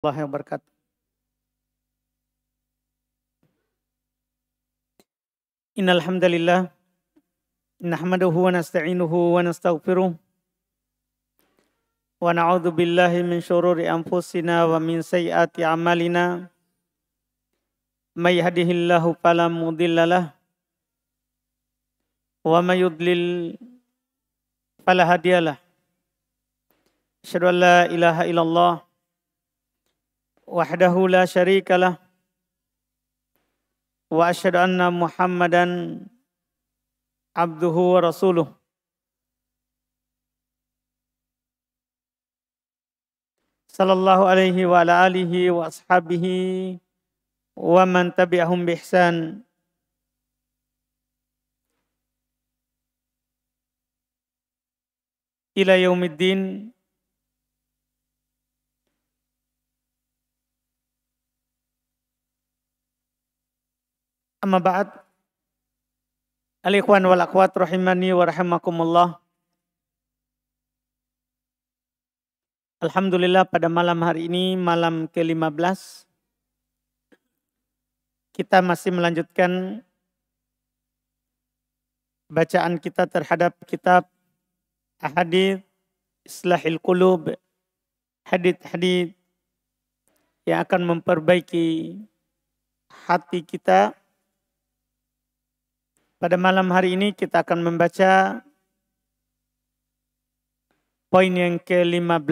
Allah yang berkat. Innal hamdalillah nahmaduhu wa nasta'inuhu wa nastaghfiruh wa na'udzu billahi min shururi anfusina wa min sayyiati a'malina may yahdihillahu fala mudhillalah wa may yudlil fala hadiyalah asyhadu an la ilaha illallah وحده لا شريك له واشهد ان محمدا عبده ورسوله صلى الله عليه وعلى اله واصحابه ومن تبعهم باحسان الى يوم الدين Amma ba'd. Alikhwan wal akhwat rahimani wa rahimakumullah. Alhamdulillah pada malam hari ini, malam ke-15, kita masih melanjutkan bacaan kita terhadap kitab Ahadith Islahil Qulub, hadith-hadith yang akan memperbaiki hati kita pada malam hari ini kita akan membaca poin yang ke-15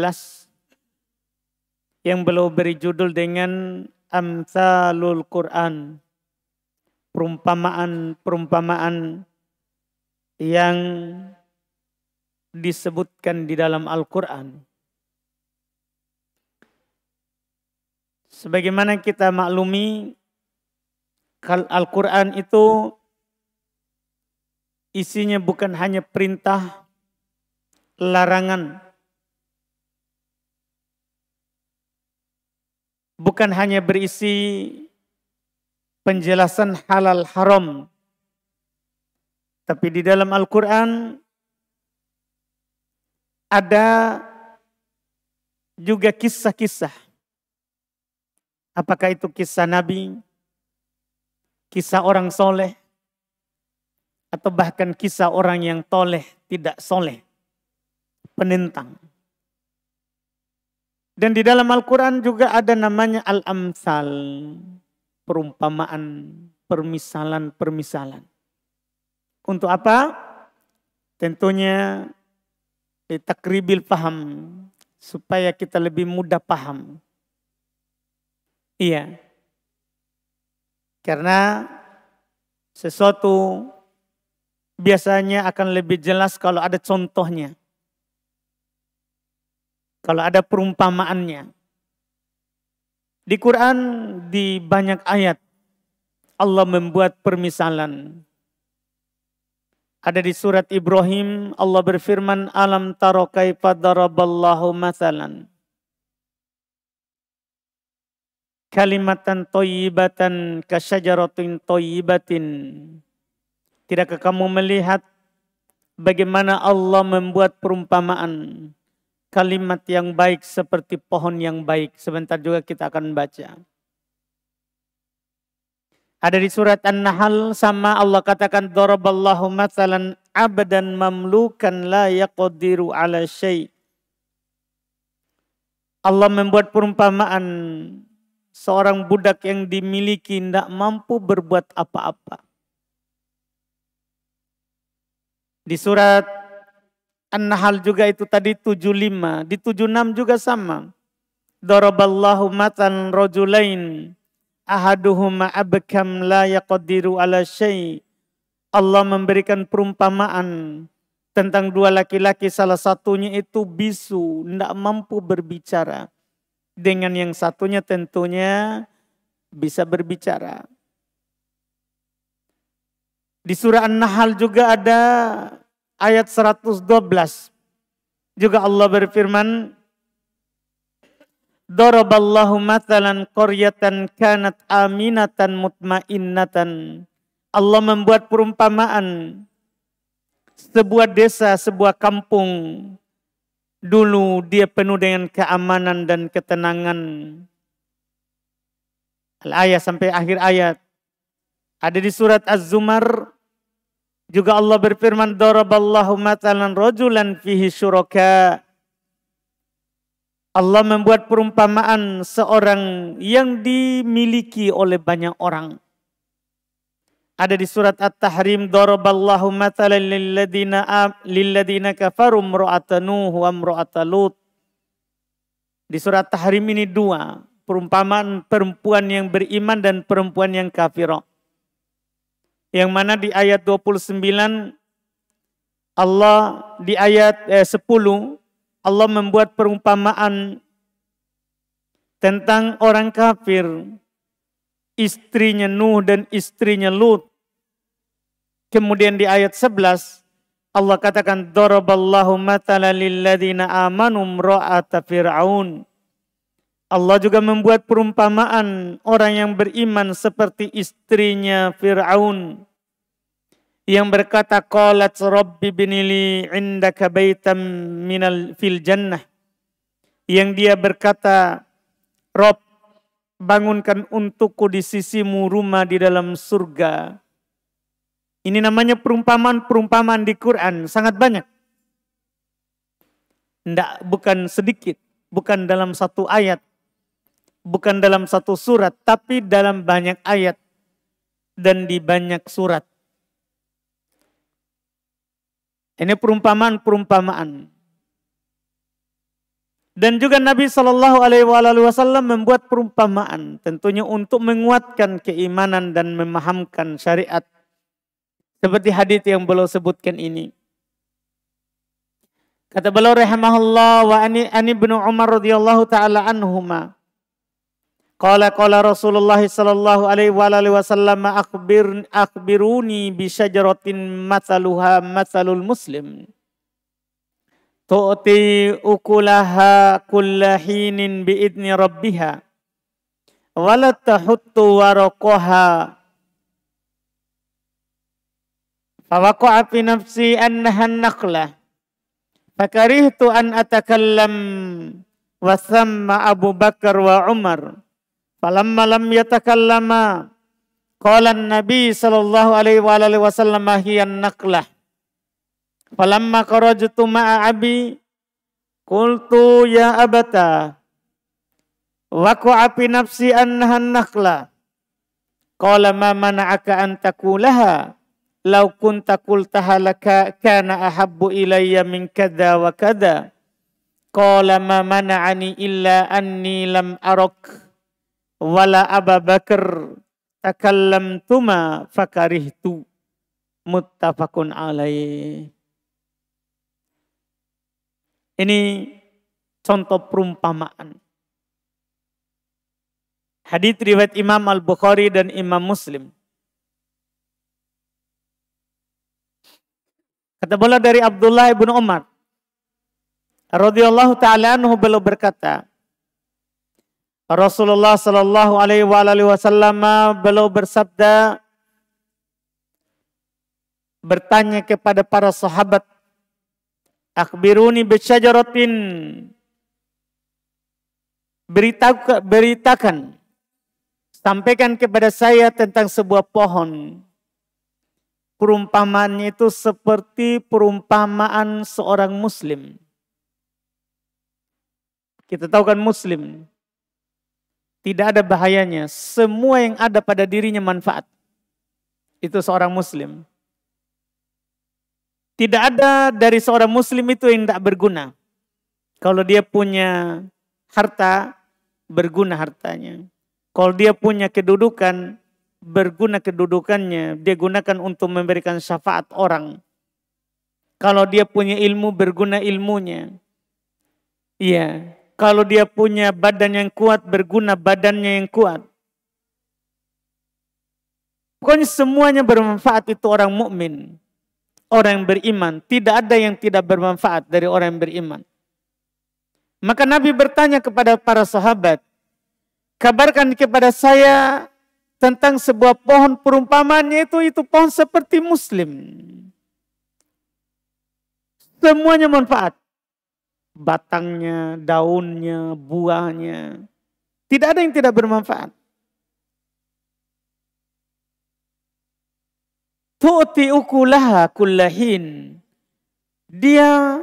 yang belum beri judul dengan Amsalul Quran. Perumpamaan-perumpamaan yang disebutkan di dalam Al-Quran. Sebagaimana kita maklumi, Al-Quran itu isinya bukan hanya perintah, larangan, bukan hanya berisi penjelasan halal haram, tapi di dalam Al-Quran ada juga kisah-kisah. Apakah itu kisah Nabi, kisah orang soleh, atau bahkan kisah orang yang toleh tidak soleh, penentang. Dan di dalam Al-Quran juga ada namanya Al-Amsal, perumpamaan, permisalan-permisalan. Untuk apa? Tentunya kribil paham, supaya kita lebih mudah paham. Iya. Karena sesuatu biasanya akan lebih jelas kalau ada contohnya. Kalau ada perumpamaannya. Di Quran di banyak ayat Allah membuat permisalan. Ada di surat Ibrahim Allah berfirman alam taro kaifa daraballahu mathalan. Kalimatan toyibatan kasyajaratin toyibatin Tidakkah kamu melihat bagaimana Allah membuat perumpamaan kalimat yang baik seperti pohon yang baik. Sebentar juga kita akan baca. Ada di surat An-Nahl sama Allah katakan daraballahu mathalan abdan mamlukan la yaqdiru ala syai. Allah membuat perumpamaan seorang budak yang dimiliki tidak mampu berbuat apa-apa. Di surat An-Nahl juga itu tadi 75, di 76 juga sama. Daraballahu matan rajulain ahaduhuma abkam la yaqdiru ala syai. Allah memberikan perumpamaan tentang dua laki-laki salah satunya itu bisu, tidak mampu berbicara. Dengan yang satunya tentunya bisa berbicara. Di surah An-Nahl juga ada ayat 112. Juga Allah berfirman, Daraballahu matalan qaryatan kanat aminatan mutmainnatan. Allah membuat perumpamaan sebuah desa, sebuah kampung. Dulu dia penuh dengan keamanan dan ketenangan. Al ayat sampai akhir ayat. Ada di surat Az-Zumar juga Allah berfirman daraballahu matalan rajulan fihi syuraka Allah membuat perumpamaan seorang yang dimiliki oleh banyak orang. Ada di surat At-Tahrim daraballahu matalan lilladina lilladina kafaru imra'atanuh wa mar'atalut. Di surat Tahrim ini dua, perumpamaan perempuan yang beriman dan perempuan yang kafirah yang mana di ayat 29 Allah di ayat eh, 10 Allah membuat perumpamaan tentang orang kafir istrinya Nuh dan istrinya Lut. Kemudian di ayat 11 Allah katakan daraballahu matalan lilladzina amanu ra'ata fir'aun Allah juga membuat perumpamaan orang yang beriman seperti istrinya Fir'aun yang berkata qalat rabbi binili indaka baitam minal fil jannah yang dia berkata Rob bangunkan untukku di sisimu rumah di dalam surga ini namanya perumpamaan-perumpamaan di Quran sangat banyak Ndak bukan sedikit bukan dalam satu ayat bukan dalam satu surat, tapi dalam banyak ayat dan di banyak surat. Ini perumpamaan-perumpamaan. Dan juga Nabi Shallallahu Alaihi Wasallam membuat perumpamaan, tentunya untuk menguatkan keimanan dan memahamkan syariat. Seperti hadis yang beliau sebutkan ini. Kata beliau rahimahullah wa ani ani bin Umar radhiyallahu taala anhumah Qala qala Rasulullah sallallahu alaihi wa alihi wasallam akhbir akhbiruni bi syajaratin mathaluha mathalul muslim. Tu'ti ukulaha kullahinin bi idni rabbiha. Wala tahuttu waraqaha. Fawaqa'a fi nafsi annaha naqlah. Fakarihtu an atakallam wa thamma Abu Bakar wa Umar. Palam malam yatakallama qala nabi sallallahu alaihi wa alihi wasallam hiyan naqlah. Falamma kharajtu ma'a abi qultu ya abata waqa'a fi nafsi annaha naqla. Qala ma mana'aka an takulaha law kunta qultaha laka kana ahabbu ilayya min kadza wa kadza. Qala ma mana'ani illa anni lam arak wala Abu Bakar fakarih fakarihtu muttafaqun alaih. Ini contoh perumpamaan. hadits riwayat Imam Al-Bukhari dan Imam Muslim. Kata bola dari Abdullah ibn Umar. Radiyallahu ta'ala anhu beliau berkata, Rasulullah Shallallahu Alaihi Wasallam beliau bersabda bertanya kepada para sahabat, "Akbiruni bersyajaratin Beritakan, beritakan, sampaikan kepada saya tentang sebuah pohon. Perumpamaannya itu seperti perumpamaan seorang muslim. Kita tahu kan muslim, tidak ada bahayanya. Semua yang ada pada dirinya manfaat. Itu seorang muslim. Tidak ada dari seorang muslim itu yang tidak berguna. Kalau dia punya harta, berguna hartanya. Kalau dia punya kedudukan, berguna kedudukannya. Dia gunakan untuk memberikan syafaat orang. Kalau dia punya ilmu, berguna ilmunya. Iya. Kalau dia punya badan yang kuat, berguna badannya yang kuat. Pokoknya semuanya bermanfaat itu orang mukmin, orang yang beriman. Tidak ada yang tidak bermanfaat dari orang yang beriman. Maka Nabi bertanya kepada para sahabat, kabarkan kepada saya tentang sebuah pohon perumpamannya itu itu pohon seperti muslim. Semuanya manfaat batangnya, daunnya, buahnya. Tidak ada yang tidak bermanfaat. Tu'ti ukulaha kullahin. Dia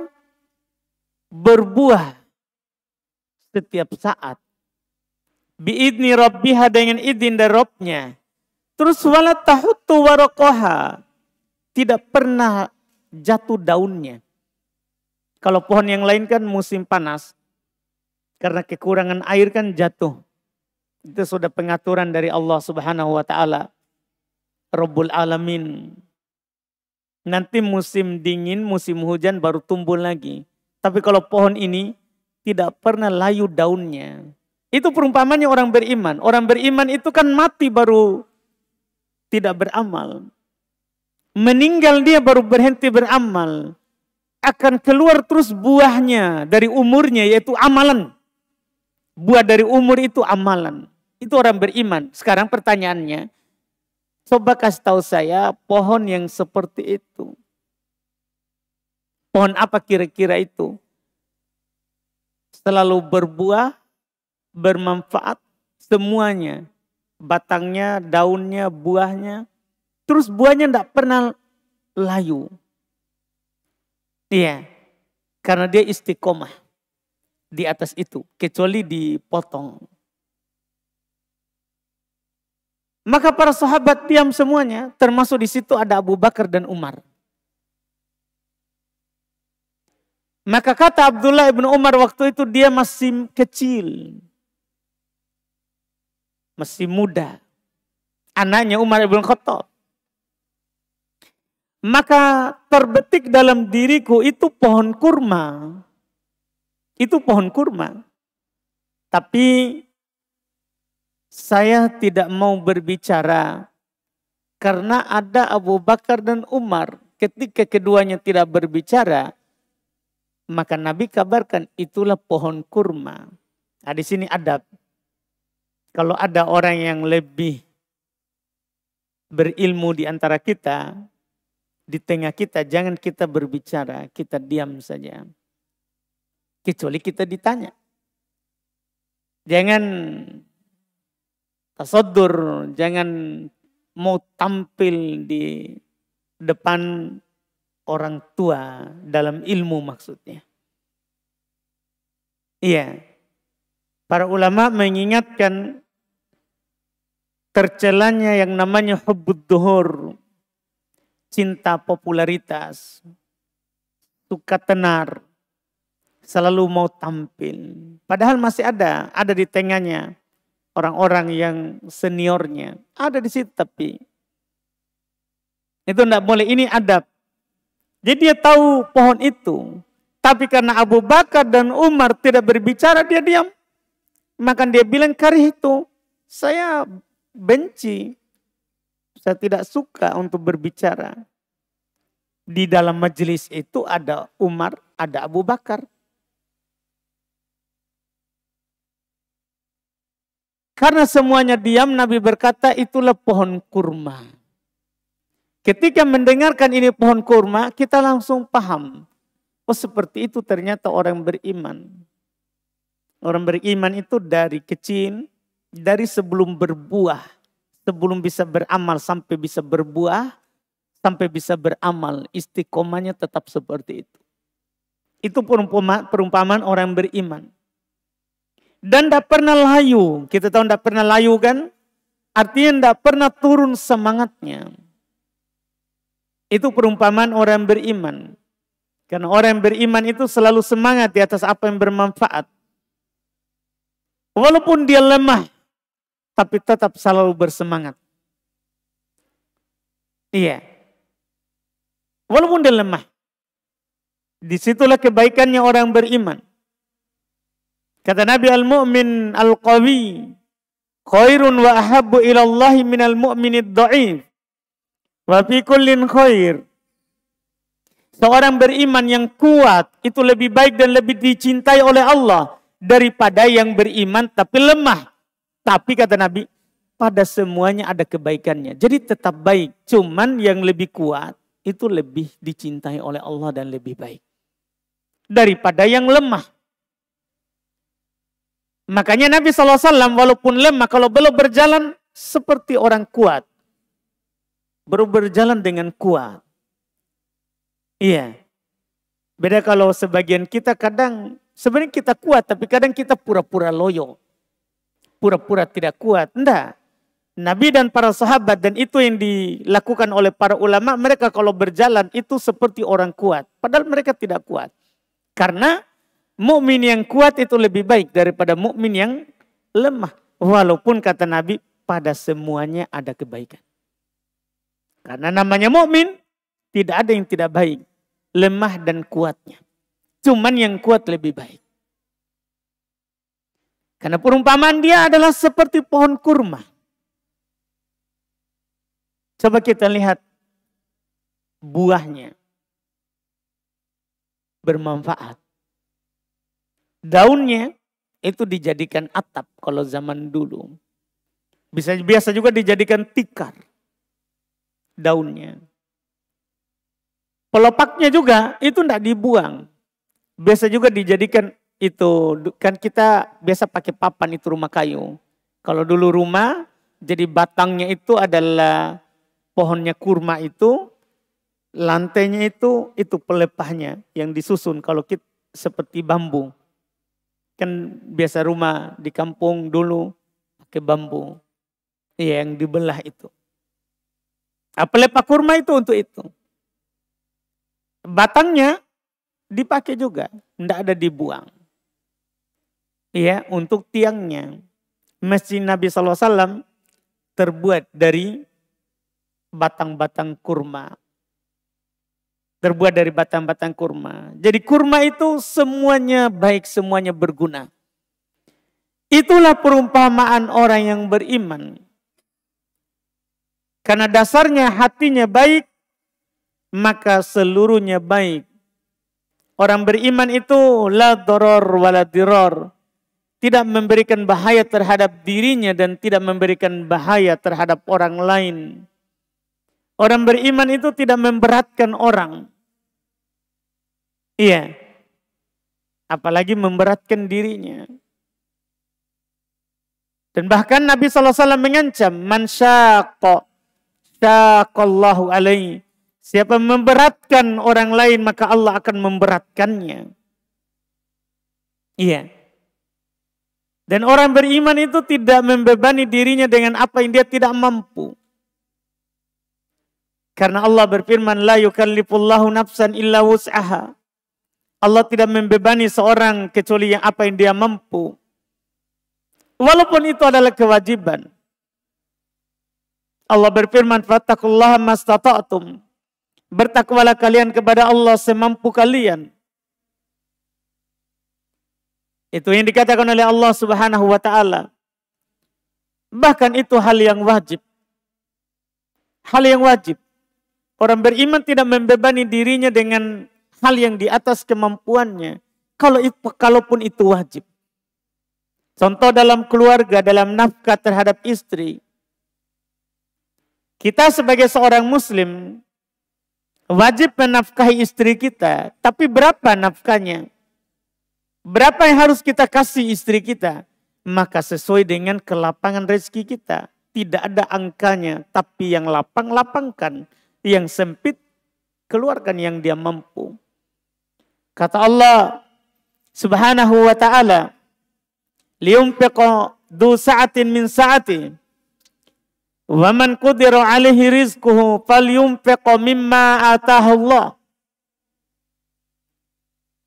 berbuah setiap saat. Biidni rabbiha dengan izin dari Rabbnya. Terus wala Tidak pernah jatuh daunnya. Kalau pohon yang lain kan musim panas. Karena kekurangan air kan jatuh. Itu sudah pengaturan dari Allah subhanahu wa ta'ala. Rabbul Alamin. Nanti musim dingin, musim hujan baru tumbuh lagi. Tapi kalau pohon ini tidak pernah layu daunnya. Itu perumpamannya orang beriman. Orang beriman itu kan mati baru tidak beramal. Meninggal dia baru berhenti beramal akan keluar terus buahnya dari umurnya yaitu amalan. Buah dari umur itu amalan. Itu orang beriman. Sekarang pertanyaannya, coba kasih tahu saya pohon yang seperti itu. Pohon apa kira-kira itu? Selalu berbuah, bermanfaat semuanya. Batangnya, daunnya, buahnya. Terus buahnya tidak pernah layu Iya. Karena dia istiqomah di atas itu. Kecuali dipotong. Maka para sahabat diam semuanya. Termasuk di situ ada Abu Bakar dan Umar. Maka kata Abdullah ibnu Umar waktu itu dia masih kecil. Masih muda. Anaknya Umar ibnu Khattab maka terbetik dalam diriku itu pohon kurma. Itu pohon kurma. Tapi saya tidak mau berbicara karena ada Abu Bakar dan Umar. Ketika keduanya tidak berbicara, maka Nabi kabarkan itulah pohon kurma. Nah, di sini adab. Kalau ada orang yang lebih berilmu di antara kita, di tengah kita. Jangan kita berbicara, kita diam saja. Kecuali kita ditanya. Jangan tasodur, jangan mau tampil di depan orang tua dalam ilmu maksudnya. Iya. Para ulama mengingatkan tercelanya yang namanya hubbud cinta popularitas, suka tenar, selalu mau tampil. Padahal masih ada, ada di tengahnya orang-orang yang seniornya. Ada di situ tapi itu tidak boleh, ini adab. Jadi dia tahu pohon itu. Tapi karena Abu Bakar dan Umar tidak berbicara, dia diam. Maka dia bilang karih itu, saya benci saya tidak suka untuk berbicara. Di dalam majelis itu ada Umar, ada Abu Bakar. Karena semuanya diam, Nabi berkata itulah pohon kurma. Ketika mendengarkan ini pohon kurma, kita langsung paham. Oh seperti itu ternyata orang beriman. Orang beriman itu dari kecil, dari sebelum berbuah sebelum bisa beramal sampai bisa berbuah, sampai bisa beramal, istiqomahnya tetap seperti itu. Itu perumpamaan, perumpamaan orang beriman. Dan tidak pernah layu. Kita tahu tidak pernah layu kan? Artinya tidak pernah turun semangatnya. Itu perumpamaan orang beriman. Karena orang yang beriman itu selalu semangat di atas apa yang bermanfaat. Walaupun dia lemah, tapi tetap selalu bersemangat. Iya. Walaupun dia lemah. Disitulah kebaikannya orang beriman. Kata Nabi al-mu'min al-qawi. Khairun wa Ahabu ilallahi minal mu'minid da'if. Wa fi kullin khair. Seorang beriman yang kuat itu lebih baik dan lebih dicintai oleh Allah daripada yang beriman tapi lemah. Tapi kata Nabi, pada semuanya ada kebaikannya. Jadi tetap baik. Cuman yang lebih kuat itu lebih dicintai oleh Allah dan lebih baik. Daripada yang lemah. Makanya Nabi SAW walaupun lemah kalau belum berjalan seperti orang kuat. Baru berjalan dengan kuat. Iya. Beda kalau sebagian kita kadang sebenarnya kita kuat tapi kadang kita pura-pura loyo pura-pura tidak kuat. Tidak. Nabi dan para sahabat dan itu yang dilakukan oleh para ulama, mereka kalau berjalan itu seperti orang kuat. Padahal mereka tidak kuat. Karena mukmin yang kuat itu lebih baik daripada mukmin yang lemah. Walaupun kata Nabi pada semuanya ada kebaikan. Karena namanya mukmin tidak ada yang tidak baik. Lemah dan kuatnya. Cuman yang kuat lebih baik. Karena perumpamaan dia adalah seperti pohon kurma. Coba kita lihat buahnya. Bermanfaat. Daunnya itu dijadikan atap kalau zaman dulu. Bisa biasa juga dijadikan tikar daunnya. Pelopaknya juga itu tidak dibuang. Biasa juga dijadikan itu kan kita biasa pakai papan itu rumah kayu. Kalau dulu rumah jadi batangnya itu adalah pohonnya kurma itu, lantainya itu itu pelepahnya yang disusun kalau kita seperti bambu. Kan biasa rumah di kampung dulu pakai bambu iya, yang dibelah itu. apa ah, lepak kurma itu untuk itu. Batangnya dipakai juga, tidak ada dibuang ya untuk tiangnya. Masjid Nabi SAW terbuat dari batang-batang kurma. Terbuat dari batang-batang kurma. Jadi kurma itu semuanya baik, semuanya berguna. Itulah perumpamaan orang yang beriman. Karena dasarnya hatinya baik, maka seluruhnya baik. Orang beriman itu la doror wala diror tidak memberikan bahaya terhadap dirinya dan tidak memberikan bahaya terhadap orang lain. Orang beriman itu tidak memberatkan orang. Iya. Apalagi memberatkan dirinya. Dan bahkan Nabi SAW mengancam, Man syaqo, syaqallahu alaihi. Siapa memberatkan orang lain, maka Allah akan memberatkannya. Iya. Dan orang beriman itu tidak membebani dirinya dengan apa yang dia tidak mampu. Karena Allah berfirman, La yukallifullahu nafsan illa wus'aha. Allah tidak membebani seorang kecuali yang apa yang dia mampu. Walaupun itu adalah kewajiban. Allah berfirman, Fattakullaha mastata'atum. Bertakwalah kalian kepada Allah semampu kalian itu yang dikatakan oleh Allah Subhanahu wa taala. Bahkan itu hal yang wajib. Hal yang wajib. Orang beriman tidak membebani dirinya dengan hal yang di atas kemampuannya. Kalau itu, kalaupun itu wajib. Contoh dalam keluarga, dalam nafkah terhadap istri. Kita sebagai seorang muslim wajib menafkahi istri kita, tapi berapa nafkahnya? Berapa yang harus kita kasih istri kita? Maka sesuai dengan kelapangan rezeki kita. Tidak ada angkanya, tapi yang lapang lapangkan, yang sempit keluarkan yang dia mampu. Kata Allah Subhanahu wa taala, liumpiqo du sa'atin min sa'ati wa man alihi rizkuhu, fal yumpiqo mimma ataahu Allah."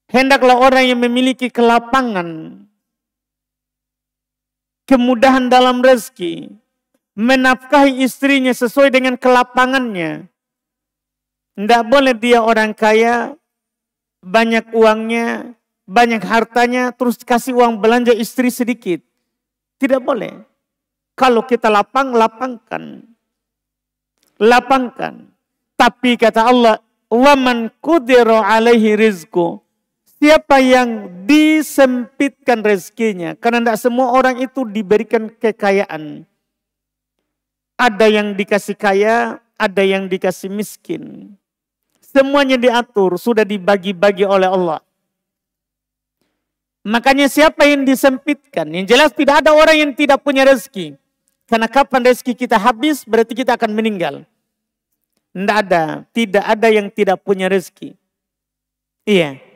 Hendaklah orang yang memiliki kelapangan, kemudahan dalam rezeki, menafkahi istrinya sesuai dengan kelapangannya. Tidak boleh dia orang kaya, banyak uangnya, banyak hartanya, terus kasih uang belanja istri sedikit. Tidak boleh. Kalau kita lapang, lapangkan. Lapangkan. Tapi kata Allah, وَمَنْ قُدِرُ عَلَيْهِ rizku. Siapa yang disempitkan rezekinya. Karena tidak semua orang itu diberikan kekayaan. Ada yang dikasih kaya, ada yang dikasih miskin. Semuanya diatur, sudah dibagi-bagi oleh Allah. Makanya siapa yang disempitkan? Yang jelas tidak ada orang yang tidak punya rezeki. Karena kapan rezeki kita habis, berarti kita akan meninggal. Tidak ada, tidak ada yang tidak punya rezeki. Iya.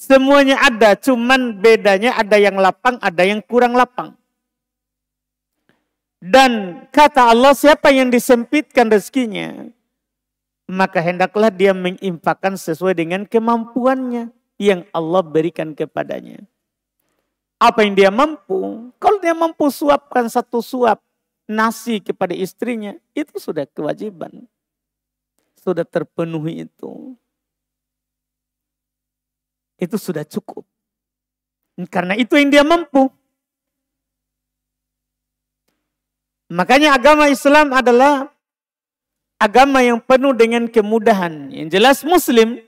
Semuanya ada, cuman bedanya ada yang lapang, ada yang kurang lapang. Dan kata Allah, siapa yang disempitkan rezekinya, maka hendaklah dia menginfakkan sesuai dengan kemampuannya yang Allah berikan kepadanya. Apa yang dia mampu, kalau dia mampu suapkan satu suap nasi kepada istrinya, itu sudah kewajiban. Sudah terpenuhi itu itu sudah cukup. Karena itu yang dia mampu. Makanya agama Islam adalah agama yang penuh dengan kemudahan. Yang jelas muslim,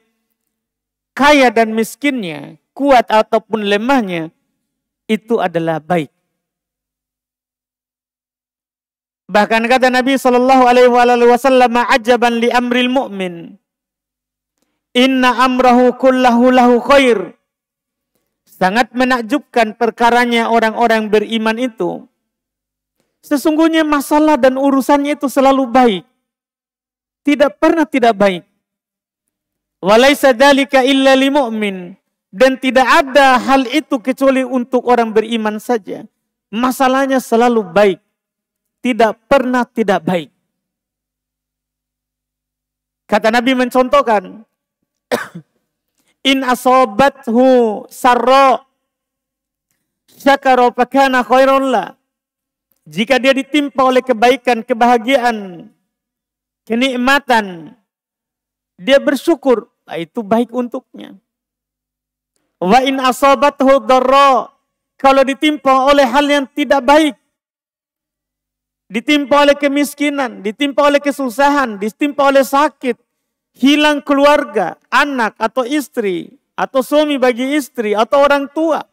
kaya dan miskinnya, kuat ataupun lemahnya, itu adalah baik. Bahkan kata Nabi saw Alaihi Wasallam, "Ajaban li amril mu'min." Inna amrahu kullahu lahu khair. Sangat menakjubkan perkaranya orang-orang beriman itu. Sesungguhnya masalah dan urusannya itu selalu baik. Tidak pernah tidak baik. Walaysa dalika illa limu'min. Dan tidak ada hal itu kecuali untuk orang beriman saja. Masalahnya selalu baik. Tidak pernah tidak baik. Kata Nabi mencontohkan, In asobathu sarro syakaro fakana khairun la. Jika dia ditimpa oleh kebaikan, kebahagiaan, kenikmatan, dia bersyukur, nah, itu baik untuknya. Wa in asobathu darro, kalau ditimpa oleh hal yang tidak baik, ditimpa oleh kemiskinan, ditimpa oleh kesusahan, ditimpa oleh sakit, hilang keluarga, anak atau istri, atau suami bagi istri, atau orang tua.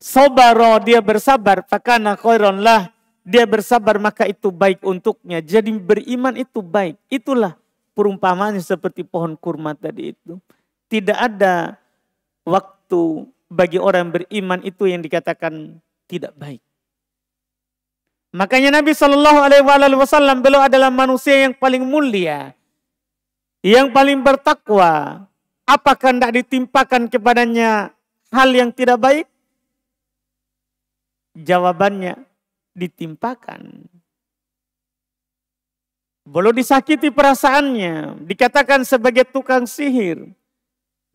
Sobaro dia bersabar, fakana khairan lah. Dia bersabar maka itu baik untuknya. Jadi beriman itu baik. Itulah perumpamaannya seperti pohon kurma tadi itu. Tidak ada waktu bagi orang beriman itu yang dikatakan tidak baik. Makanya Nabi Shallallahu Alaihi Wasallam beliau adalah manusia yang paling mulia yang paling bertakwa, apakah tidak ditimpakan kepadanya hal yang tidak baik? Jawabannya, ditimpakan. Belum disakiti perasaannya, dikatakan sebagai tukang sihir,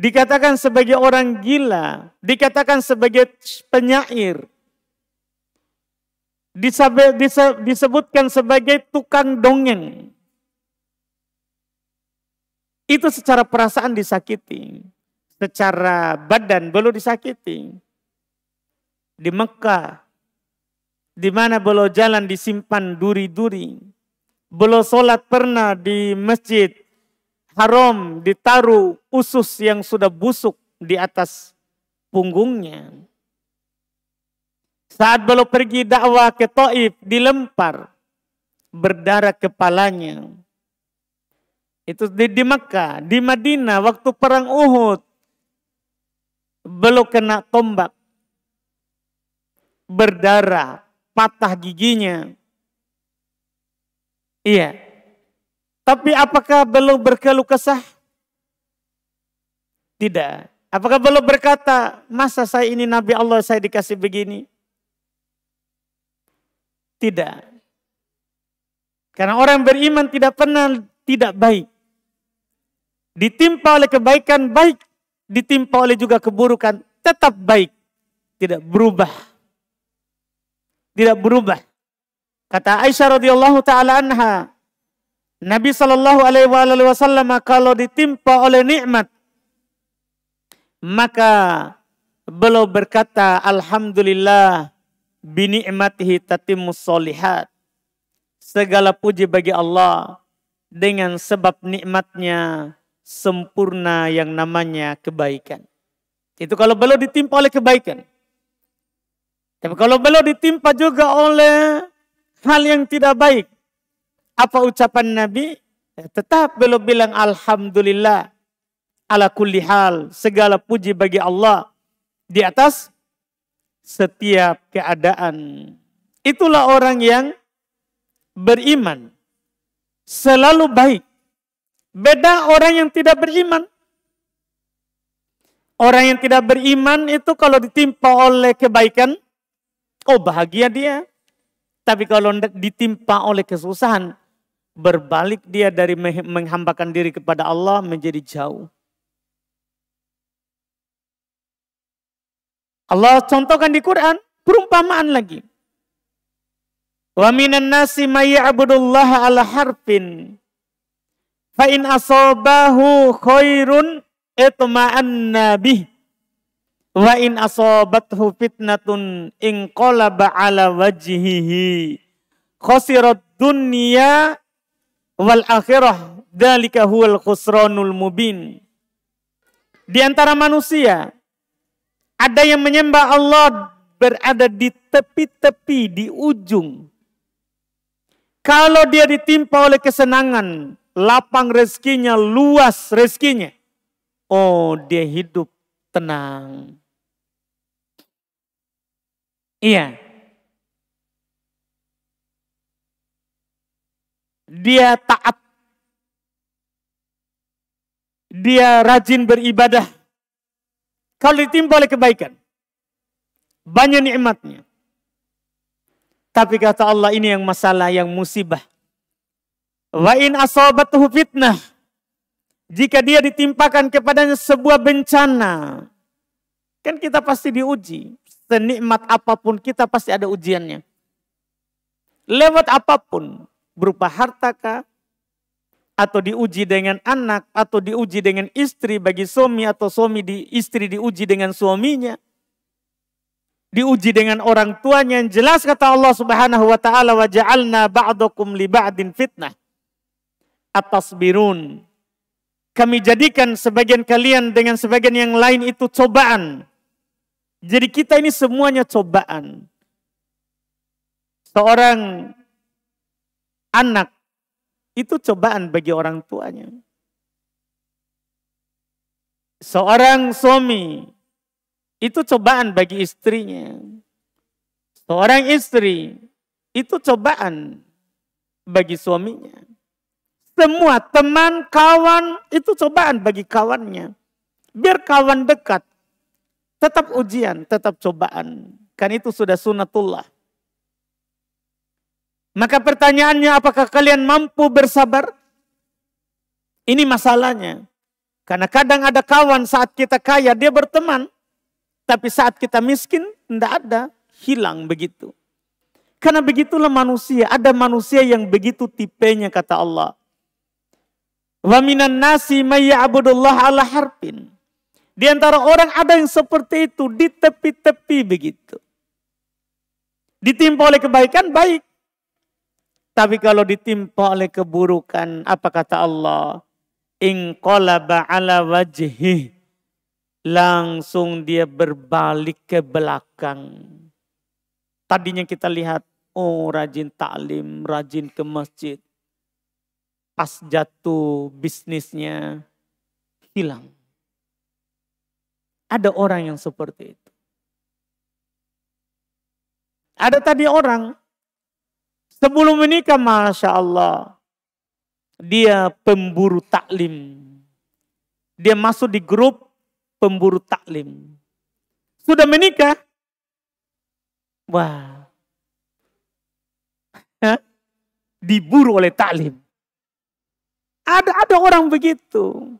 dikatakan sebagai orang gila, dikatakan sebagai penyair, disebutkan sebagai tukang dongeng. Itu secara perasaan disakiti. Secara badan belum disakiti. Di Mekah, di mana belum jalan disimpan duri-duri. Belum sholat pernah di masjid haram ditaruh usus yang sudah busuk di atas punggungnya. Saat belum pergi dakwah ke Taif dilempar berdarah kepalanya. Itu di, di Mekah, di Madinah waktu perang Uhud belum kena tombak. Berdarah, patah giginya. Iya. Tapi apakah belum berkeluh kesah? Tidak. Apakah belum berkata, masa saya ini Nabi Allah saya dikasih begini? Tidak. Karena orang beriman tidak pernah tidak baik ditimpa oleh kebaikan baik, ditimpa oleh juga keburukan tetap baik, tidak berubah. Tidak berubah. Kata Aisyah radhiyallahu taala anha, Nabi Shallallahu alaihi wasallam kalau ditimpa oleh nikmat maka beliau berkata alhamdulillah binikmatihi tatimmus solihat. Segala puji bagi Allah dengan sebab nikmatnya sempurna yang namanya kebaikan. Itu kalau belum ditimpa oleh kebaikan. Tapi kalau belum ditimpa juga oleh hal yang tidak baik. Apa ucapan Nabi? Ya, tetap belum bilang Alhamdulillah. Ala kulli hal. Segala puji bagi Allah. Di atas setiap keadaan. Itulah orang yang beriman. Selalu baik. Beda orang yang tidak beriman. Orang yang tidak beriman itu kalau ditimpa oleh kebaikan, oh bahagia dia. Tapi kalau ditimpa oleh kesusahan, berbalik dia dari menghambakan diri kepada Allah menjadi jauh. Allah contohkan di Quran perumpamaan lagi. Wa minan nasi may'abudullaha ala harfin Fa in asobahu khairun itma'anna nabi Wa in asobathu fitnatun qalaba ala wajhihi. khasirat dunya wal akhirah. Dalika huwal khusranul mubin. Di antara manusia, ada yang menyembah Allah berada di tepi-tepi, di ujung. Kalau dia ditimpa oleh kesenangan, lapang rezekinya, luas rezekinya. Oh, dia hidup tenang. Iya. Dia taat. Dia rajin beribadah. Kalau ditimpa oleh kebaikan. Banyak nikmatnya. Tapi kata Allah ini yang masalah, yang musibah. Wa in asabathu fitnah. Jika dia ditimpakan kepadanya sebuah bencana. Kan kita pasti diuji. Senikmat apapun kita pasti ada ujiannya. Lewat apapun. Berupa hartakah, atau diuji dengan anak, atau diuji dengan istri bagi suami, atau suami di istri diuji dengan suaminya, diuji dengan orang tuanya yang jelas kata Allah Subhanahu wa taala wa ja'alna ba'dakum li ba'din fitnah. Atas Birun Kami jadikan sebagian kalian dengan sebagian yang lain itu cobaan. Jadi kita ini semuanya cobaan. Seorang anak itu cobaan bagi orang tuanya. Seorang suami itu cobaan bagi istrinya. Seorang istri itu cobaan bagi suaminya. Semua teman, kawan itu cobaan bagi kawannya. Biar kawan dekat. Tetap ujian, tetap cobaan. Kan itu sudah sunatullah. Maka pertanyaannya apakah kalian mampu bersabar? Ini masalahnya. Karena kadang ada kawan saat kita kaya dia berteman. Tapi saat kita miskin tidak ada. Hilang begitu. Karena begitulah manusia. Ada manusia yang begitu tipenya kata Allah. Wa minan nasi mayya'budullah ala harpin. Di antara orang ada yang seperti itu di tepi-tepi begitu. Ditimpa oleh kebaikan baik. Tapi kalau ditimpa oleh keburukan apa kata Allah? qalaba ala wajhi. Langsung dia berbalik ke belakang. Tadinya kita lihat, oh rajin taklim, rajin ke masjid pas jatuh bisnisnya hilang. Ada orang yang seperti itu. Ada tadi orang sebelum menikah Masya Allah. Dia pemburu taklim. Dia masuk di grup pemburu taklim. Sudah menikah. Wah. Diburu oleh taklim. Ada ada orang begitu.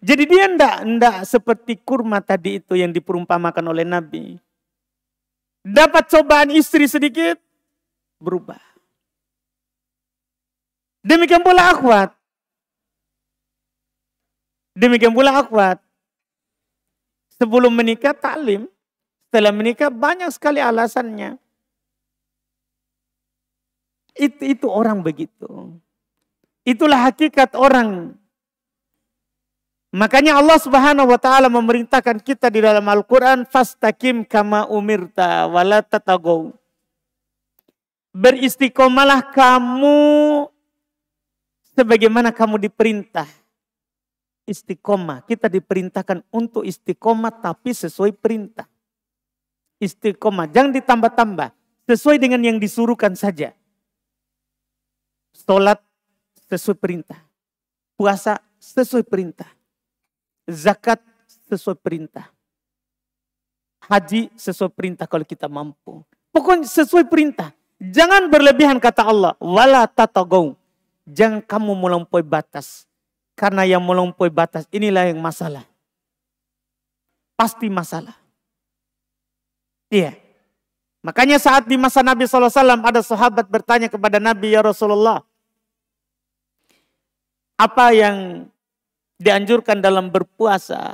Jadi dia ndak ndak seperti kurma tadi itu yang diperumpamakan oleh Nabi. Dapat cobaan istri sedikit berubah. Demikian pula akhwat. Demikian pula akhwat. Sebelum menikah taklim, setelah menikah banyak sekali alasannya. Itu itu orang begitu. Itulah hakikat orang. Makanya Allah Subhanahu wa taala memerintahkan kita di dalam Al-Qur'an fastaqim kama umirta wala tatagaw. Beristiqomalah kamu sebagaimana kamu diperintah. Istiqomah, kita diperintahkan untuk istiqomah tapi sesuai perintah. Istiqomah, jangan ditambah-tambah, sesuai dengan yang disuruhkan saja. Salat sesuai perintah. Puasa sesuai perintah. Zakat sesuai perintah. Haji sesuai perintah kalau kita mampu. Pokoknya sesuai perintah. Jangan berlebihan kata Allah. Wala tatagau. Jangan kamu melampaui batas. Karena yang melampaui batas inilah yang masalah. Pasti masalah. Iya. Makanya saat di masa Nabi SAW ada sahabat bertanya kepada Nabi ya Rasulullah apa yang dianjurkan dalam berpuasa.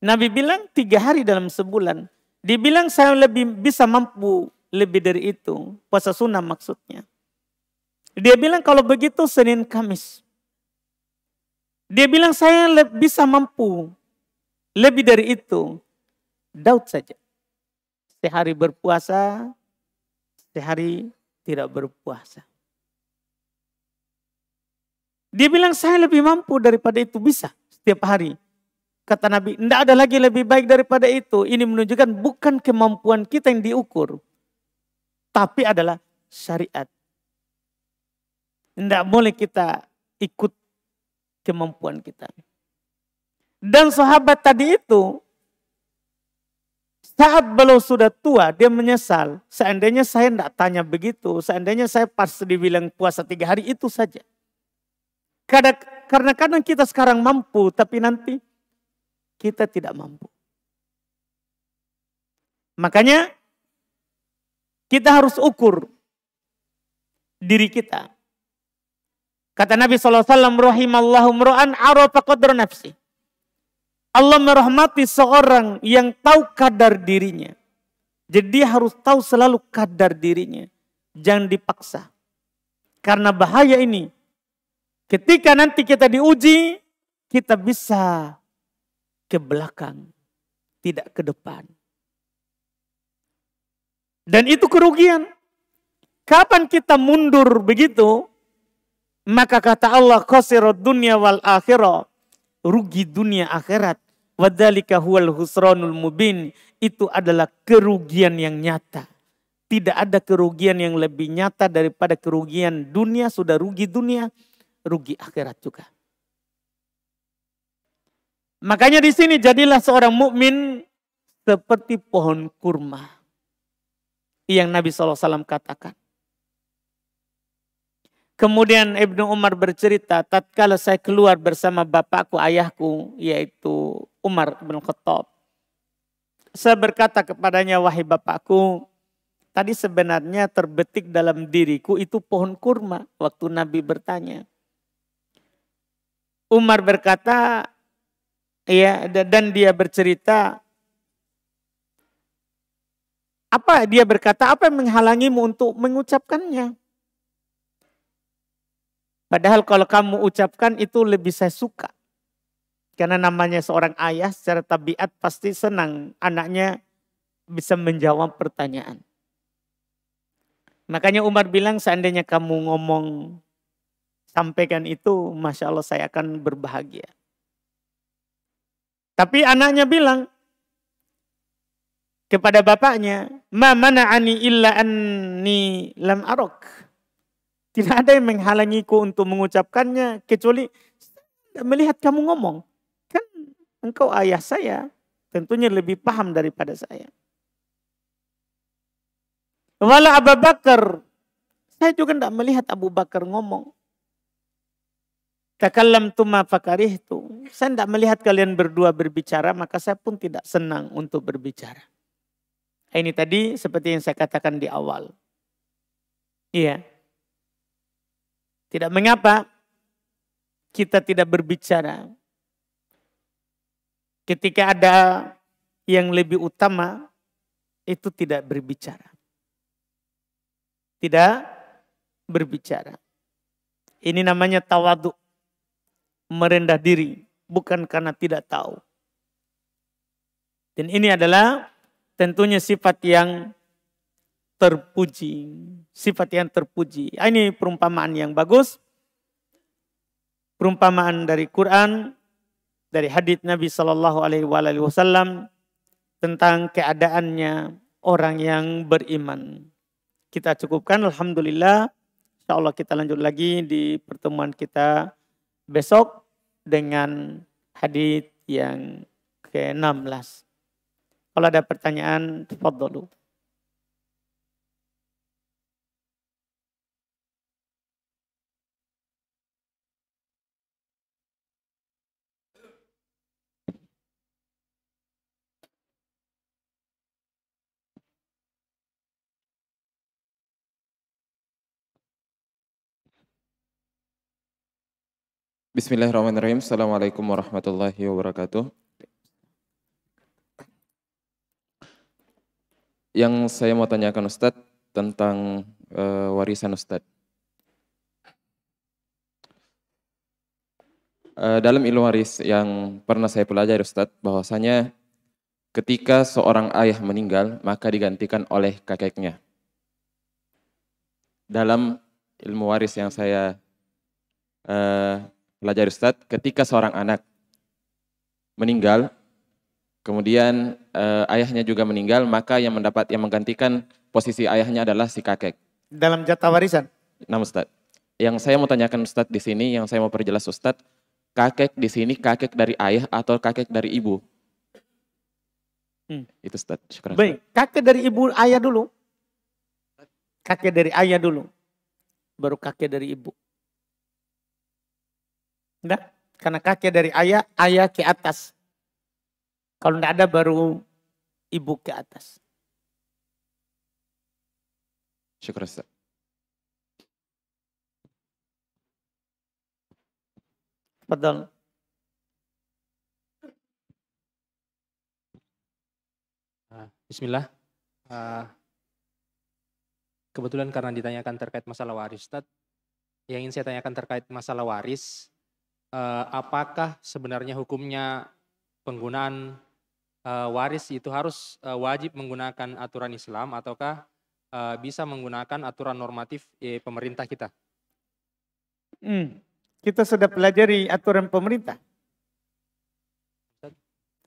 Nabi bilang tiga hari dalam sebulan. Dibilang saya lebih bisa mampu lebih dari itu. Puasa sunnah maksudnya. Dia bilang kalau begitu Senin Kamis. Dia bilang saya lebih bisa mampu lebih dari itu. Daud saja. Sehari berpuasa, sehari tidak berpuasa. Dia bilang saya lebih mampu daripada itu bisa setiap hari. Kata Nabi, tidak ada lagi lebih baik daripada itu. Ini menunjukkan bukan kemampuan kita yang diukur. Tapi adalah syariat. Tidak boleh kita ikut kemampuan kita. Dan sahabat tadi itu saat beliau sudah tua, dia menyesal. Seandainya saya tidak tanya begitu, seandainya saya pas dibilang puasa tiga hari itu saja. Karena kadang kita sekarang mampu, tapi nanti kita tidak mampu. Makanya kita harus ukur diri kita. Kata Nabi SAW, Alaihi nafsi. Allah merahmati seorang yang tahu kadar dirinya. Jadi harus tahu selalu kadar dirinya. Jangan dipaksa. Karena bahaya ini Ketika nanti kita diuji, kita bisa ke belakang, tidak ke depan. Dan itu kerugian. Kapan kita mundur begitu, maka kata Allah khasirat dunia wal akhirah. Rugi dunia akhirat. Wadhalika huwal husranul mubin. Itu adalah kerugian yang nyata. Tidak ada kerugian yang lebih nyata daripada kerugian dunia. Sudah rugi dunia rugi akhirat juga. Makanya di sini jadilah seorang mukmin seperti pohon kurma yang Nabi SAW katakan. Kemudian Ibnu Umar bercerita, tatkala saya keluar bersama bapakku, ayahku, yaitu Umar bin Khattab. Saya berkata kepadanya, wahai bapakku, tadi sebenarnya terbetik dalam diriku itu pohon kurma. Waktu Nabi bertanya, Umar berkata, ya dan dia bercerita, apa dia berkata, apa yang menghalangimu untuk mengucapkannya? Padahal kalau kamu ucapkan itu lebih saya suka. Karena namanya seorang ayah secara tabiat pasti senang anaknya bisa menjawab pertanyaan. Makanya Umar bilang seandainya kamu ngomong sampaikan itu, masya Allah saya akan berbahagia. Tapi anaknya bilang kepada bapaknya, ma ani illa anni lam arok. Tidak ada yang menghalangiku untuk mengucapkannya kecuali melihat kamu ngomong. Kan engkau ayah saya, tentunya lebih paham daripada saya. Walau Abu Bakar, saya juga tidak melihat Abu Bakar ngomong. Takallam tuma fakarih itu. Saya tidak melihat kalian berdua berbicara, maka saya pun tidak senang untuk berbicara. Ini tadi seperti yang saya katakan di awal. Iya. Tidak mengapa kita tidak berbicara. Ketika ada yang lebih utama, itu tidak berbicara. Tidak berbicara. Ini namanya tawaduk merendah diri, bukan karena tidak tahu. Dan ini adalah tentunya sifat yang terpuji, sifat yang terpuji. Ah, ini perumpamaan yang bagus. Perumpamaan dari Quran, dari hadits Nabi saw tentang keadaannya orang yang beriman. Kita cukupkan alhamdulillah. insya Allah kita lanjut lagi di pertemuan kita besok dengan hadith yang ke-16. Kalau ada pertanyaan, dulu. Bismillahirrahmanirrahim. Assalamualaikum warahmatullahi wabarakatuh. Yang saya mau tanyakan Ustadz tentang uh, warisan Ustadz. Uh, dalam ilmu waris yang pernah saya pelajari Ustadz, bahwasanya ketika seorang ayah meninggal, maka digantikan oleh kakeknya. Dalam ilmu waris yang saya uh, belajar Ustadz, ketika seorang anak meninggal, kemudian eh, ayahnya juga meninggal, maka yang mendapat yang menggantikan posisi ayahnya adalah si kakek. Dalam jatah warisan? Nah Ustadz, yang saya mau tanyakan Ustadz di sini, yang saya mau perjelas Ustadz, kakek di sini kakek dari ayah atau kakek dari ibu? Hmm. Itu Ustaz. Syukur. Baik, kakek dari ibu ayah dulu. Kakek dari ayah dulu. Baru kakek dari ibu. Enggak, karena kakek dari ayah, ayah ke atas. Kalau enggak ada baru ibu ke atas. Syukur Ustaz. Padahal. Ah, bismillah. Uh, kebetulan karena ditanyakan terkait masalah waris, Tad, yang ingin saya tanyakan terkait masalah waris, uh, apakah sebenarnya hukumnya penggunaan uh, waris itu harus uh, wajib menggunakan aturan Islam ataukah uh, bisa menggunakan aturan normatif eh, pemerintah kita? Hmm. Kita sudah pelajari aturan pemerintah.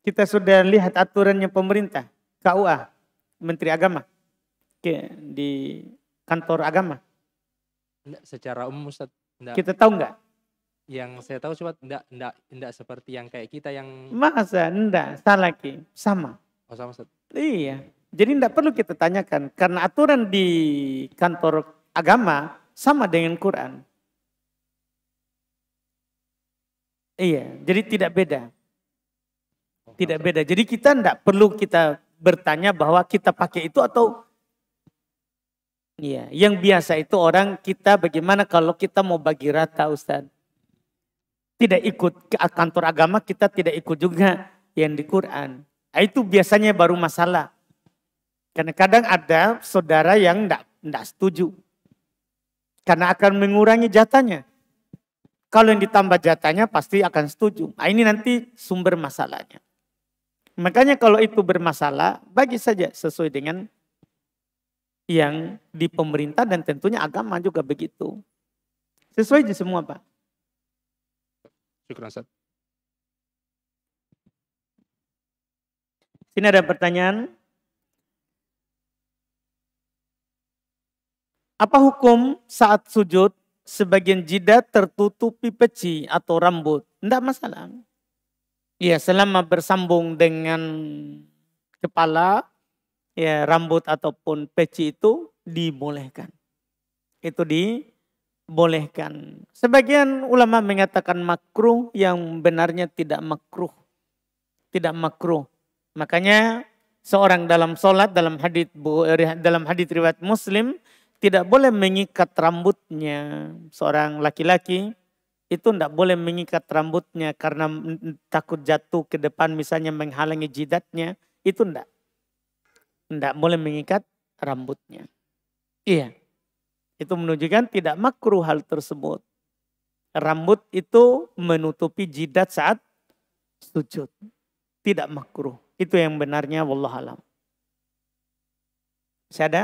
Kita sudah lihat aturannya pemerintah, KUA, Menteri Agama, di kantor agama. secara umum Ustaz. Kita tahu enggak? yang saya tahu sobat enggak enggak enggak seperti yang kayak kita yang masa enggak salaki sama oh sama Ustaz. iya jadi enggak perlu kita tanyakan karena aturan di kantor agama sama dengan Quran iya jadi tidak beda oh, tidak beda jadi kita enggak perlu kita bertanya bahwa kita pakai itu atau Iya, yang biasa itu orang kita bagaimana kalau kita mau bagi rata Ustaz? tidak ikut ke kantor agama kita tidak ikut juga yang di Quran. Nah, itu biasanya baru masalah. Karena kadang ada saudara yang tidak setuju. Karena akan mengurangi jatahnya. Kalau yang ditambah jatahnya pasti akan setuju. Nah, ini nanti sumber masalahnya. Makanya kalau itu bermasalah, bagi saja sesuai dengan yang di pemerintah dan tentunya agama juga begitu. Sesuai di semua Pak. Syukur Ustaz. Sini ada pertanyaan. Apa hukum saat sujud sebagian jidat tertutupi peci atau rambut? Tidak masalah. Ya, selama bersambung dengan kepala, ya rambut ataupun peci itu dibolehkan. Itu di bolehkan Sebagian ulama mengatakan makruh yang benarnya tidak makruh. Tidak makruh. Makanya seorang dalam sholat dalam hadit eh, dalam hadit riwayat Muslim tidak boleh mengikat rambutnya. Seorang laki-laki itu tidak boleh mengikat rambutnya karena takut jatuh ke depan misalnya menghalangi jidatnya. Itu tidak. Tidak boleh mengikat rambutnya. Iya. Itu menunjukkan tidak makruh hal tersebut. Rambut itu menutupi jidat saat sujud. Tidak makruh. Itu yang benarnya wallah alam. Masih ada?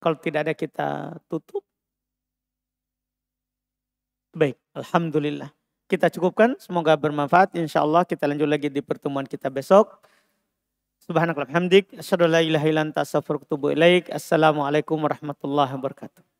Kalau tidak ada kita tutup. Baik, Alhamdulillah kita cukupkan. Semoga bermanfaat. Insya Allah kita lanjut lagi di pertemuan kita besok. Subhanakallah. hamdik, Assalamualaikum warahmatullahi wabarakatuh.